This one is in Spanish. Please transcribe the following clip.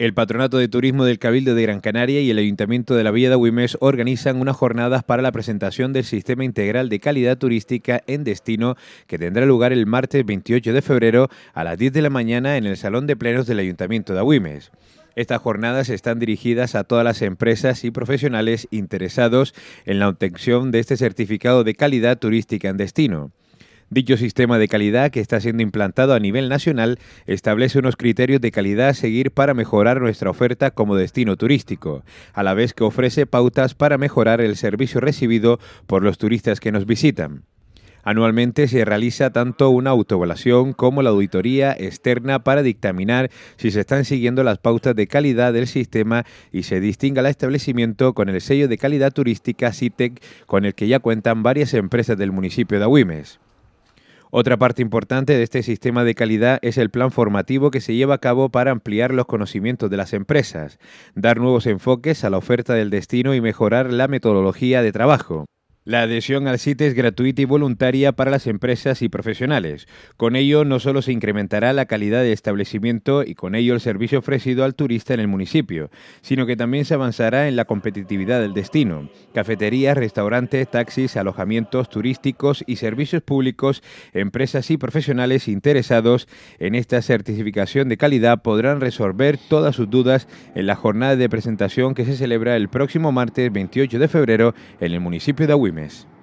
El Patronato de Turismo del Cabildo de Gran Canaria y el Ayuntamiento de la Villa de Huimés organizan unas jornadas para la presentación del Sistema Integral de Calidad Turística en Destino que tendrá lugar el martes 28 de febrero a las 10 de la mañana en el Salón de Plenos del Ayuntamiento de Huimés. Estas jornadas están dirigidas a todas las empresas y profesionales interesados en la obtención de este certificado de calidad turística en destino. Dicho sistema de calidad que está siendo implantado a nivel nacional establece unos criterios de calidad a seguir para mejorar nuestra oferta como destino turístico, a la vez que ofrece pautas para mejorar el servicio recibido por los turistas que nos visitan. Anualmente se realiza tanto una autoevaluación como la auditoría externa para dictaminar si se están siguiendo las pautas de calidad del sistema y se distinga el establecimiento con el sello de calidad turística CITEC e con el que ya cuentan varias empresas del municipio de Agüimes. Otra parte importante de este sistema de calidad es el plan formativo que se lleva a cabo para ampliar los conocimientos de las empresas, dar nuevos enfoques a la oferta del destino y mejorar la metodología de trabajo. La adhesión al sitio es gratuita y voluntaria para las empresas y profesionales. Con ello no solo se incrementará la calidad de establecimiento y con ello el servicio ofrecido al turista en el municipio, sino que también se avanzará en la competitividad del destino. Cafeterías, restaurantes, taxis, alojamientos turísticos y servicios públicos, empresas y profesionales interesados en esta certificación de calidad podrán resolver todas sus dudas en la jornada de presentación que se celebra el próximo martes 28 de febrero en el municipio de Agüim. mes.